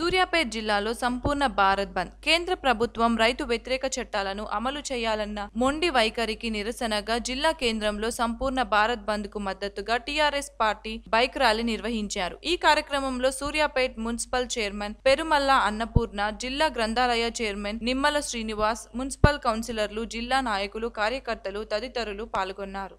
సూర్యాపేట జిల్లాలో సంపూర్ణ భారత్ బంద్ కేంద్ర ప్రభుత్వం రైతు వ్యతిరేక చట్టాలను అమలు చేయాలన్న మొండి వైఖరికి నిరసనగా జిల్లా కేంద్రంలో సంపూర్ణ భారత్ బంద్ కు మద్దతుగా టీఆర్ఎస్ పార్టీ బైక్ ర్యాలీ నిర్వహించారు ఈ కార్యక్రమంలో సూర్యాపేట మున్సిపల్ చైర్మన్ పెరుమల్ల అన్నపూర్ణ జిల్లా గ్రంథాలయ చైర్మన్ నిమ్మల శ్రీనివాస్ మున్సిపల్ కౌన్సిలర్లు జిల్లా నాయకులు కార్యకర్తలు తదితరులు పాల్గొన్నారు